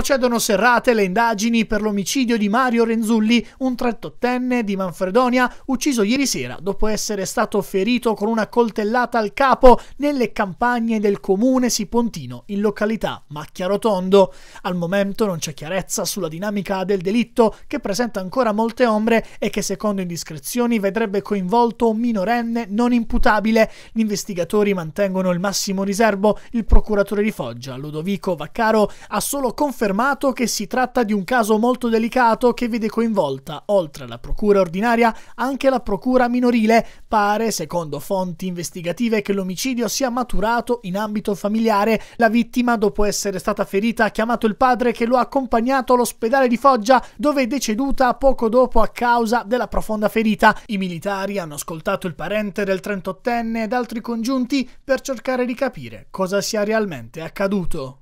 Procedono serrate le indagini per l'omicidio di Mario Renzulli, un 38enne di Manfredonia, ucciso ieri sera dopo essere stato ferito con una coltellata al capo nelle campagne del comune Sipontino, in località Macchiarotondo. Al momento non c'è chiarezza sulla dinamica del delitto, che presenta ancora molte ombre e che secondo indiscrezioni vedrebbe coinvolto un minorenne non imputabile. Gli investigatori mantengono il massimo riservo, il procuratore di Foggia, Ludovico Vaccaro, ha solo confermato affermato che si tratta di un caso molto delicato che vede coinvolta, oltre alla procura ordinaria, anche la procura minorile. Pare, secondo fonti investigative, che l'omicidio sia maturato in ambito familiare. La vittima, dopo essere stata ferita, ha chiamato il padre che lo ha accompagnato all'ospedale di Foggia, dove è deceduta poco dopo a causa della profonda ferita. I militari hanno ascoltato il parente del 38enne ed altri congiunti per cercare di capire cosa sia realmente accaduto.